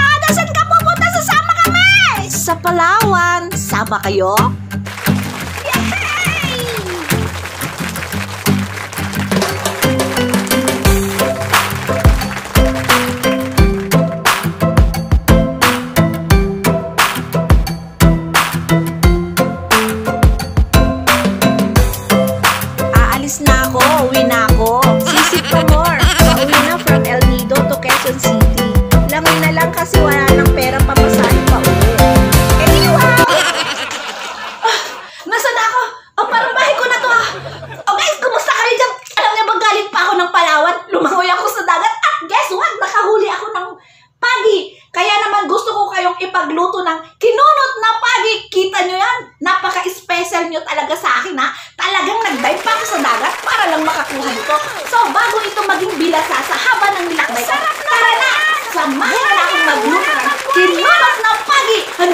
Ada, saan ka pupunta? Sasama kami! Sa Palawan. Sama kayo? Aalis na ako, uwi na ako.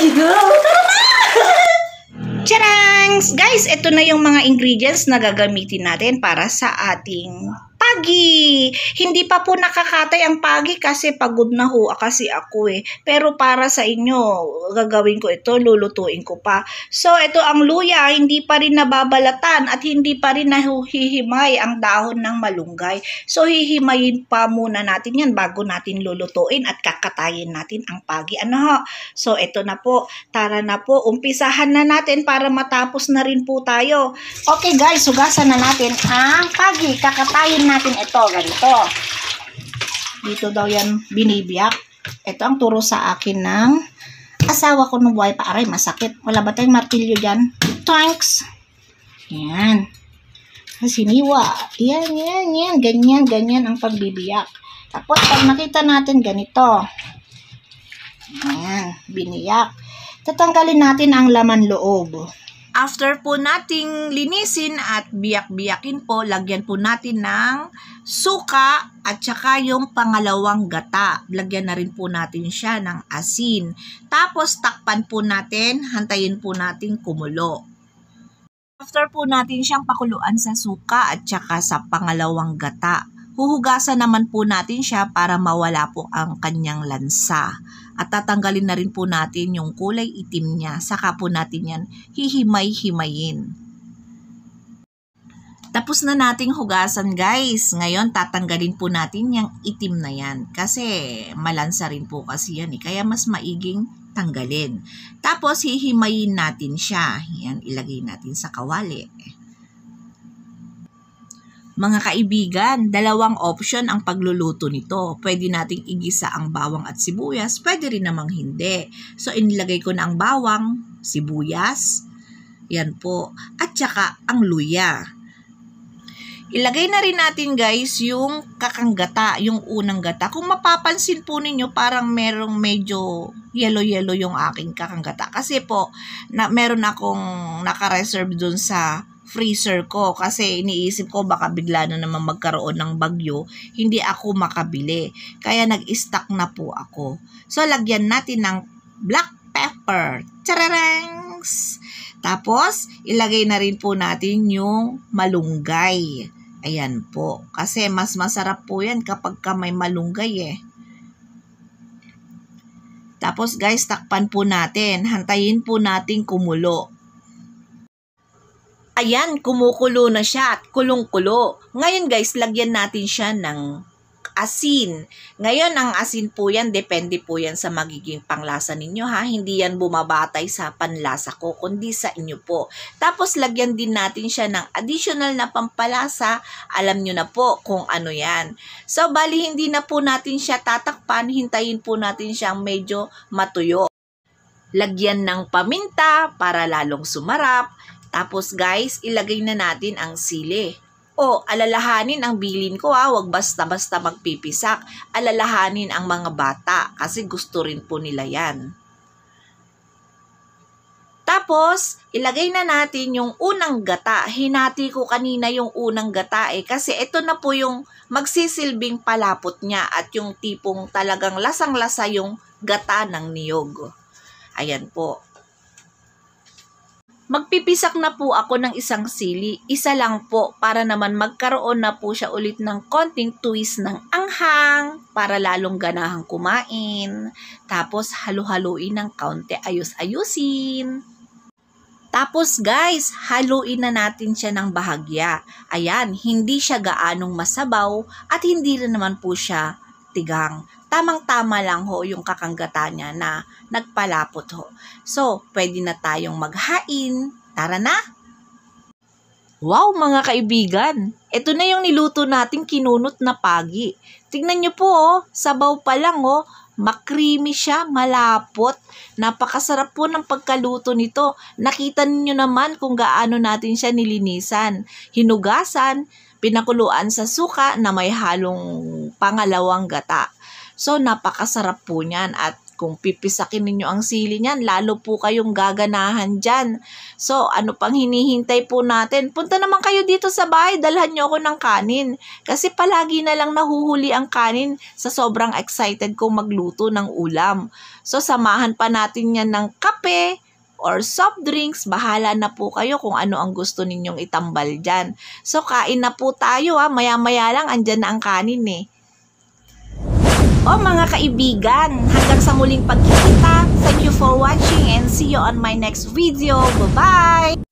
we go! Tara na! Charangs! Guys, ito na yung mga ingredients na gagamitin natin para sa ating pagi. Hindi pa po nakakatay ang pagi kasi pagod na ho kasi ako eh. Pero para sa inyo, gagawin ko ito, lulutuin ko pa. So ito ang luya, hindi pa rin nababalatan at hindi pa rin nahuhihimay ang dahon ng malunggay. So hihimayin pa muna natin yan bago natin lulutuin at kakatayin natin ang pagi. Ano ho? So ito na po, tara na po, umpisahan na natin para matapos na rin po tayo. Okay guys, sugasan na natin ang pagi. Kakatayin na natin ito, ganito. Dito daw yan binibiyak. Ito ang turo sa akin ng asawa ko nung buhay pa. Aray, masakit. Wala ba tayong martilyo dyan? Thanks! Yan. Siniwa. Yan, yan, yan. Ganyan, ganyan ang pagbibiyak. Tapos, pag nakita natin ganito. Ayan, biniyak. Tatanggalin natin ang laman loob. After po nating linisin at biyak-biyakin po, lagyan po natin ng suka at saka yung pangalawang gata. Lagyan na rin po natin siya ng asin. Tapos takpan po natin, hantayin po natin kumulo. After po natin siyang pakuluan sa suka at saka sa pangalawang gata, huhugasan naman po natin siya para mawala po ang kanyang lansa. At tatanggalin na rin po natin yung kulay itim niya. Saka po natin yan hihimay-himayin. Tapos na nating hugasan guys. Ngayon tatanggalin po natin yung itim na yan. Kasi malansa rin po kasi yan eh. Kaya mas maiging tanggalin. Tapos hihimayin natin siya. Yan ilagay natin sa kawali. Mga kaibigan, dalawang option ang pagluluto nito. Pwede nating igisa ang bawang at sibuyas, pwede rin namang hindi. So inilagay ko na ang bawang, sibuyas, yan po, at saka ang luya. Ilagay na rin natin guys yung kakanggata, yung unang gata. Kung mapapansin po ninyo, parang merong medyo yellow-yellow yung aking kakanggata. Kasi po, na, meron akong nakareserve dun sa freezer ko kasi iniisip ko baka bigla na naman magkaroon ng bagyo, hindi ako makabili. Kaya nag-stock na po ako. So, lagyan natin ng black pepper. Tararangs! Tapos, ilagay na rin po natin yung malunggay. Ayan po. Kasi mas masarap po yan kapag ka may malunggay eh. Tapos guys, takpan po natin. Hantayin po natin kumulo. Ayan, kumukulo na siya at kulong-kulo. Ngayon guys, lagyan natin siya ng asin. Ngayon, ang asin po yan, depende po yan sa magiging panglasa ninyo ha. Hindi yan bumabatay sa panlasa ko, kundi sa inyo po. Tapos, lagyan din natin siya ng additional na pampalasa. Alam nyo na po kung ano yan. So, bali hindi na po natin siya tatakpan. Hintayin po natin siyang medyo matuyo. Lagyan ng paminta para lalong sumarap tapos guys, ilagay na natin ang sili. O, alalahanin ang bilin ko ha, ah. wag basta-basta magpipisak. Alalahanin ang mga bata kasi gusto rin po nila yan. Tapos, ilagay na natin yung unang gata. Hinati ko kanina yung unang gata eh kasi ito na po yung magsisilbing palapot niya at yung tipong talagang lasang-lasa yung gata ng niyog. Ayan po. Magpipisak na po ako ng isang sili, isa lang po para naman magkaroon na po siya ulit ng konting twist ng anghang para lalong ganahang kumain. Tapos halu-haluin ng kaunti, ayos-ayusin. Tapos guys, haluin na natin siya ng bahagya. Ayan, hindi siya gaanong masabaw at hindi rin naman po siya tigang. Tamang-tama lang ho yung kakanggata niya na nagpalapot ho. So, pwede na tayong maghain. Tara na! Wow mga kaibigan! Ito na yung niluto nating kinunot na pagi. Tignan niyo po oh, sabaw pa lang oh, makrimi siya, malapot. Napakasarap po ng pagkaluto nito. Nakita niyo naman kung gaano natin siya nilinisan, hinugasan, pinakuluan sa suka na may halong pangalawang gata. So, napakasarap po niyan at kung pipisakin ninyo ang sili niyan, lalo po kayong gaganahan dyan. So, ano pang hinihintay po natin? Punta naman kayo dito sa bahay, dalhan nyo ako ng kanin. Kasi palagi na lang nahuhuli ang kanin sa sobrang excited kong magluto ng ulam. So, samahan pa natin yan ng kape, or soft drinks, bahala na po kayo kung ano ang gusto ninyong itambal dyan. So, kain na po tayo ha. Ah. Maya-maya lang, andyan na ang kanin eh. O mga kaibigan, hanggang sa muling pagkikita. Thank you for watching and see you on my next video. Bye-bye!